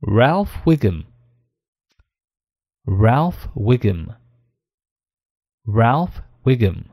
Ralph Wiggum. Ralph Wiggum. Ralph Wiggum.